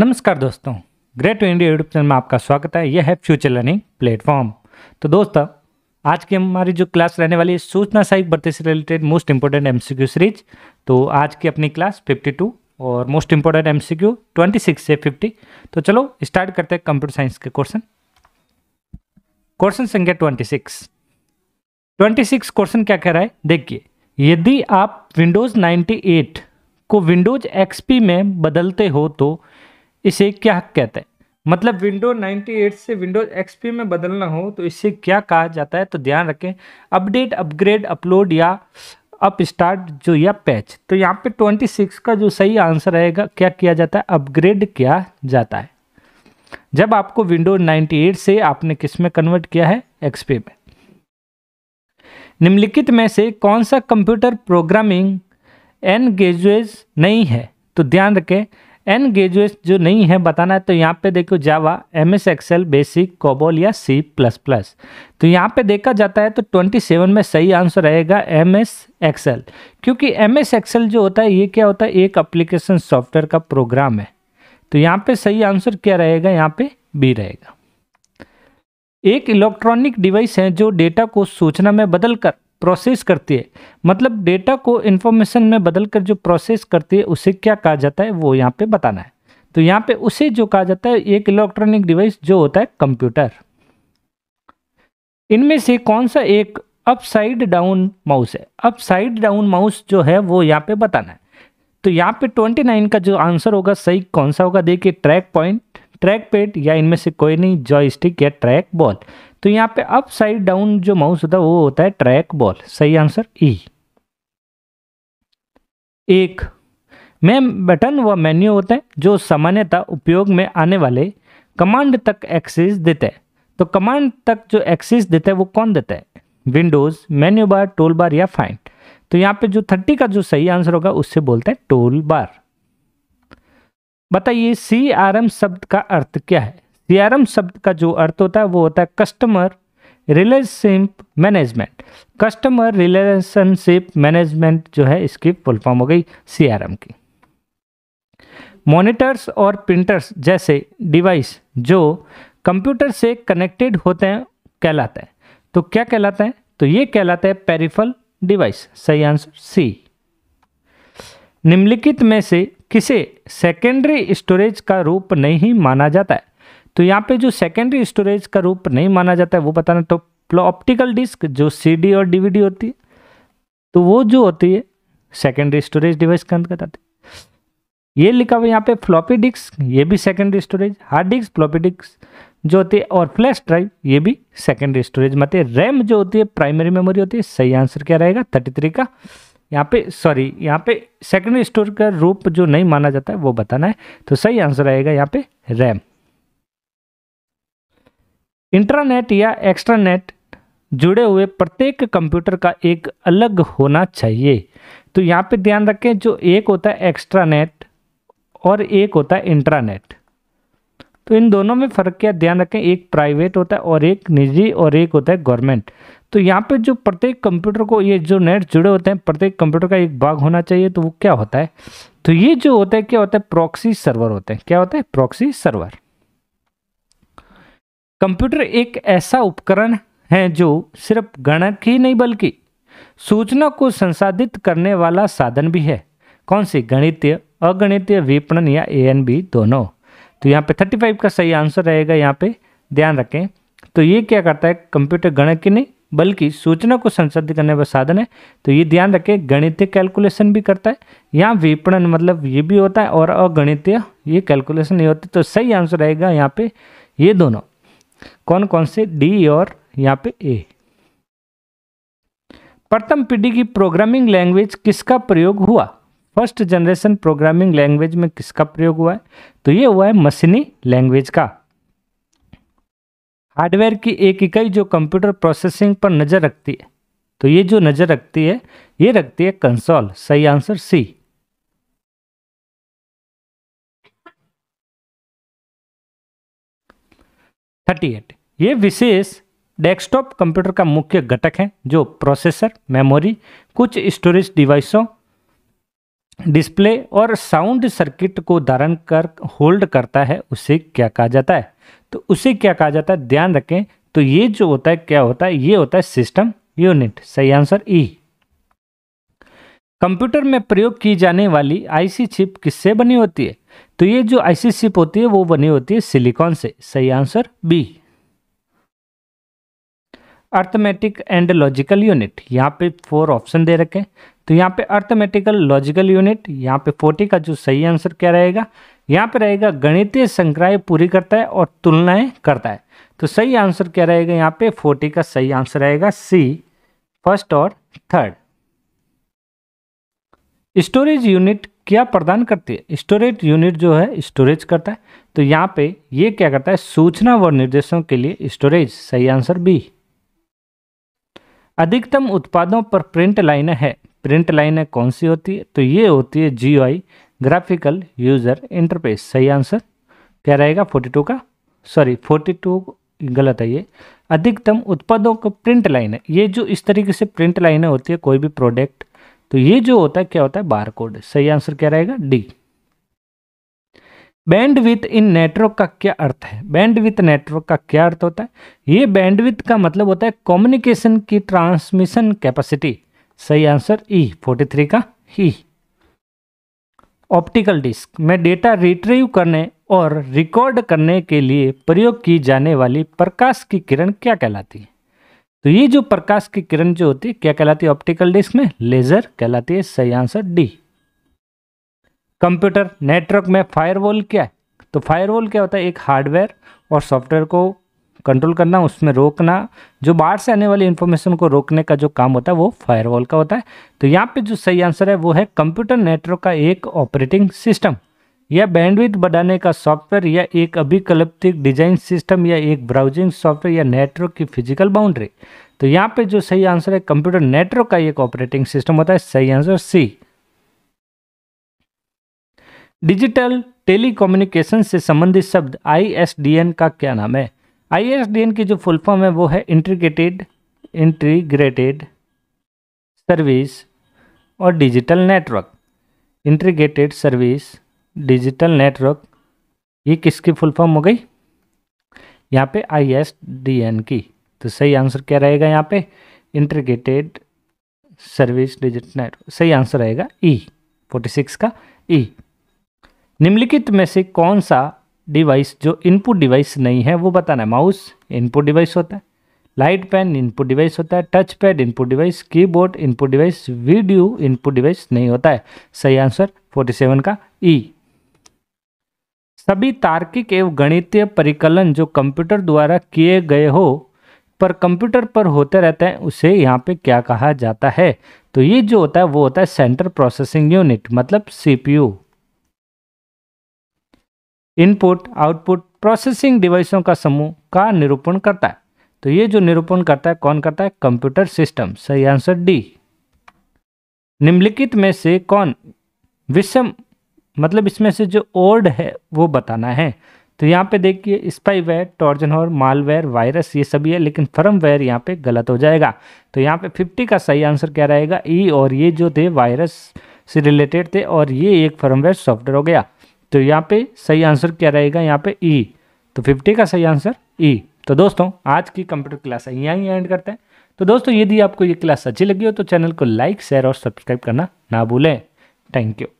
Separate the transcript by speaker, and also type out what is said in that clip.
Speaker 1: नमस्कार दोस्तों great to India YouTube channel में आपका स्वागत है यह है फ्यूचर लर्निंग प्लेटफॉर्म तो दोस्तों आज की हमारी जो क्लास रहने वाली है सूचना साहिब भर्ती से related most important MCQ series तो आज की अपनी क्लास 52 और मोस्ट इंपोर्टेंट एमसीक्यू 26 से 50 तो चलो स्टार्ट करते हैं कंप्यूटर साइंस के क्वेश्चन क्वेश्चन संख्या ट्वेंटी सिक्स क्वेश्चन क्या कह रहा है देखिए यदि आप विंडोज़ नाइन्टी को विंडोज एक्सपी में बदलते हो तो इसे क्या कहते हैं मतलब विंडो 98 से विंडोज एक्सपी में बदलना हो तो इसे क्या कहा जाता है तो ध्यान रखें अपडेट अपग्रेड अपलोड या अप स्टार्ट जो या पैच तो यहाँ पे 26 का जो सही आंसर रहेगा क्या किया जाता है अपग्रेड किया जाता है जब आपको विंडो 98 से आपने किस में कन्वर्ट किया है एक्सपी में निम्नलिखित में से कौन सा कंप्यूटर प्रोग्रामिंग एन गेजुएज नहीं है तो ध्यान रखें एन ग्रेजुएट जो नहीं है बताना है तो यहाँ पे देखो Java M S Excel basic COBOL या सी प्लस प्लस तो यहाँ पे देखा जाता है तो 27 में सही आंसर रहेगा एम एस एक्सेल क्योंकि एम एस एक्सेल जो होता है ये क्या होता है एक अप्लीकेशन सॉफ्टवेयर का प्रोग्राम है तो यहाँ पे सही आंसर क्या रहेगा यहाँ पे बी रहेगा एक इलेक्ट्रॉनिक डिवाइस है जो डेटा को सूचना में बदलकर प्रोसेस करती है मतलब डेटा को इन्फॉर्मेशन में बदल कर जो प्रोसेस करती है उसे क्या कहा जाता है वो यहाँ पे बताना है तो यहाँ पे उसे जो कहा जाता है एक इलेक्ट्रॉनिक डिवाइस जो होता है कंप्यूटर इनमें से कौन सा एक अपसाइड डाउन माउस है अपसाइड डाउन माउस जो है वो यहाँ पे बताना है तो यहाँ पे 29 का जो आंसर होगा सही कौन सा होगा देखिए ट्रैक पॉइंट ट्रैक पेड या इनमें से कोई नहीं जॉयस्टिक या ट्रैक बॉल तो यहाँ पे अप साइड डाउन जो माउस होता है वो होता है ट्रैक बॉल सही आंसर ई e. एक मैम बटन व मेन्यू होते हैं जो सामान्यतः उपयोग में आने वाले कमांड तक एक्सेस देते हैं तो कमांड तक जो एक्सेस देते हैं वो कौन देता है Windows menu bar tool bar या फाइंड तो यहाँ पे जो थर्टी का जो सही आंसर होगा उससे बोलते हैं टोल बार बताइए सी आर एम शब्द का अर्थ क्या है सीआरएम शब्द का जो अर्थ होता है वो होता है customer relationship management customer relationship management जो है इसकी फुल फॉर्म हो गई सीआरएम की मॉनिटर्स और प्रिंटर्स जैसे डिवाइस जो कंप्यूटर से कनेक्टेड होते हैं कहलाते हैं तो क्या कहलाते हैं तो ये कहलाते हैं पेरिफल डिवाइस सही आंसर सी निम्नलिखित में से किसे सेकेंडरी स्टोरेज का रूप नहीं माना जाता है तो यहाँ पे जो सेकेंडरी स्टोरेज का रूप नहीं माना जाता है वो बताना तो ऑप्टिकल डिस्क जो सीडी और डीवीडी होती है तो वो जो होती है सेकेंडरी स्टोरेज डिवाइस के अंतर्गत आती ये लिखा हुआ यहाँ पे फ्लॉपी डिस्क ये भी secondary storage hard disk floppy disk जो होती है और फ्लैश ड्राइव ये भी सेकेंडरी स्टोरेज में आती है रैम जो होती है प्राइमरी मेमोरी होती है सही आंसर क्या रहेगा थर्टी थ्री का यहाँ पे सॉरी यहाँ पे सेकेंडरी स्टोर का रूप जो नहीं माना जाता है वो बताना है तो सही आंसर आएगा यहाँ पे रैम इंट्रानेट या एक्स्ट्रानेट जुड़े हुए प्रत्येक कंप्यूटर का एक अलग होना चाहिए तो यहाँ पे ध्यान रखें जो एक होता है एक्स्ट्रानेट और एक होता है इंट्रानेट तो इन दोनों में फ़र्क क्या ध्यान रखें एक प्राइवेट होता है और एक निजी और एक होता है गवर्नमेंट तो यहाँ पे जो प्रत्येक कंप्यूटर को ये जो नेट जुड़े होते हैं प्रत्येक कंप्यूटर का एक भाग होना चाहिए तो वो क्या होता है तो ये जो होता है क्या होता है प्रॉक्सी सर्वर होते हैं क्या होता है प्रॉक्सी सर्वर कंप्यूटर एक ऐसा उपकरण है जो सिर्फ गणक ही नहीं बल्कि सूचना को संसाधित करने वाला साधन भी है कौन सी गणितीय अगणितीय विपणन या ए एन बी दोनों तो यहाँ पे 35 का सही आंसर रहेगा यहाँ पे ध्यान रखें तो ये क्या करता है कंप्यूटर गणक ही नहीं बल्कि सूचना को संसाधित करने वाला साधन है तो ये ध्यान रखें गणितीय कैलकुलेशन भी करता है यहाँ विपणन मतलब ये भी होता है और अगणितीय ये कैलकुलेशन नहीं होती तो सही आंसर रहेगा यहाँ पे ये दोनों कौन कौन से डी और यहाँ पे ए प्रथम पीढ़ी की प्रोग्रामिंग लैंग्वेज किसका प्रयोग हुआ फर्स्ट जनरेशन प्रोग्रामिंग लैंग्वेज में किसका प्रयोग हुआ है तो ये हुआ है मशीनी लैंग्वेज का हार्डवेयर की एक इकाई जो कंप्यूटर प्रोसेसिंग पर नज़र रखती है तो ये जो नज़र रखती है ये रखती है कंसोल सही आंसर सी 38 ये विशेष डेस्कटॉप कंप्यूटर का मुख्य घटक है जो प्रोसेसर मेमोरी कुछ स्टोरेज डिवाइसों डिस्प्ले और साउंड सर्किट को धारण कर होल्ड करता है उसे क्या कहा जाता है तो उसे क्या कहा जाता है ध्यान रखें तो ये जो होता है क्या होता है ये होता है सिस्टम यूनिट सही आंसर ई कंप्यूटर में प्रयोग की जाने वाली आईसी चिप किससे बनी होती है तो ये जो आईसी सिप होती है वो बनी होती है सिलिकॉन से सही answer B arithmetic and logical unit यहाँ पे फोर ऑप्शन दे रखे तो यहाँ पे अर्थमेटिकल लॉजिकल यूनिट यहाँ पे फोर्टी का जो सही आंसर क्या रहेगा यहाँ पे रहेगा गणितीय संक्राय पूरी करता है और तुलनाएं करता है तो सही आंसर क्या रहेगा यहाँ पे फोर्टी का सही आंसर रहेगा सी फर्स्ट और थर्ड स्टोरेज यूनिट क्या प्रदान करती है स्टोरेज यूनिट जो है स्टोरेज करता है तो यहाँ पे ये क्या करता है सूचना व निर्देशों के लिए स्टोरेज सही आंसर बी अधिकतम उत्पादों पर प्रिंट लाइनें है प्रिंट लाइनें कौन सी होती है तो ये होती है जी ग्राफिकल यूजर इंटरफेस सही आंसर क्या रहेगा टू का सॉरी टू गलत है ये अधिकतम उत्पादों को प्रिंट लाइन है ये जो इस तरीके से प्रिंट लाइनें होती है कोई भी प्रोडक्ट तो ये जो होता है क्या होता है बार कोड सही आंसर क्या रहेगा डी बैंडविथ इन नेटवर्क का क्या अर्थ है बैंडविथ नेटवर्क का क्या अर्थ होता है ये बैंडविथ का मतलब होता है कम्युनिकेशन की ट्रांसमिशन कैपेसिटी सही आंसर ई फोर्टी थ्री का ई ऑप्टिकल डिस्क में डेटा रिट्रीव करने और रिकॉर्ड करने के लिए प्रयोग की जाने वाली प्रकाश की किरण क्या कहलाती है तो ये जो प्रकाश की किरण जो होती है क्या कहलाती है ऑप्टिकल डिस्क में लेजर कहलाती है सही आंसर डी कंप्यूटर नेटवर्क में फायरवॉल क्या है तो फायरवॉल क्या होता है एक हार्डवेयर और सॉफ्टवेयर को कंट्रोल करना उसमें रोकना जो बाहर से आने वाली इंफॉर्मेशन को रोकने का जो काम होता है वो फायरवॉल का होता है तो यहाँ पे जो सही आंसर है वो है कंप्यूटर नेटवर्क का एक ऑपरेटिंग सिस्टम यह बैंडविथ बढ़ाने का सॉफ्टवेयर या एक अभिकल्पित डिजाइन सिस्टम या एक ब्राउजिंग सॉफ्टवेयर या नेटवर्क की फिजिकल बाउंड्री तो यहाँ पे जो सही आंसर है कंप्यूटर नेटवर्क का एक ऑपरेटिंग सिस्टम होता है सही आंसर सी डिजिटल टेलीकम्युनिकेशन से संबंधित शब्द आईएसडीएन का क्या नाम है आईएसडीएन की जो फुल फॉर्म है वो है इंटीग्रेटेड इंटीग्रेटेड सर्विस और digital network integrated service digital network ये किसकी फुल फॉर्म हो गई यहाँ पे आई एस डी एन की तो सही आंसर क्या रहेगा यहाँ पे इंटरग्रेटेड सर्विस डिजिटल नेटवर्क सही आंसर रहेगा ई फोर्टी सिक्स का ई e। निम्नलिखित में से कौन सा डिवाइस जो इनपुट डिवाइस नहीं है वो बताना है माउस इनपुट डिवाइस होता है लाइट पेन इनपुट डिवाइस होता है touch pad input device keyboard input device video input device नहीं होता है सही आंसर 47 का ई e. सभी तार्किक एवं गणितीय परिकलन जो कंप्यूटर द्वारा किए गए हो पर कंप्यूटर पर होते रहते हैं उसे यहाँ पे क्या कहा जाता है तो ये जो होता है वो होता है सेंटर प्रोसेसिंग यूनिट मतलब सीपीयू इनपुट आउटपुट प्रोसेसिंग डिवाइसों का समूह का निरूपण करता है तो ये जो निरूपण करता है कौन करता है कंप्यूटर सिस्टम सही आंसर डी निम्नलिखित में से कौन विषम मतलब इसमें से जो ओर्ड है वो बताना है तो यहाँ पे देखिए स्पाईवेयर टॉर्जनहोर मालवेयर वायरस ये सभी है लेकिन फर्मवेयर यहाँ पे गलत हो जाएगा तो यहाँ पे 50 का सही आंसर क्या रहेगा ई और ये जो थे वायरस से रिलेटेड थे और ये एक फर्मवेयर सॉफ्टवेयर हो गया तो यहाँ पे सही आंसर क्या रहेगा यहाँ पे ई तो 50 का सही आंसर ई तो दोस्तों आज की कंप्यूटर क्लास यहाँ ही एंड करते हैं तो दोस्तों यदि आपको ये क्लास अच्छी लगी हो तो चैनल को लाइक शेयर और सब्सक्राइब करना ना भूलें थैंक यू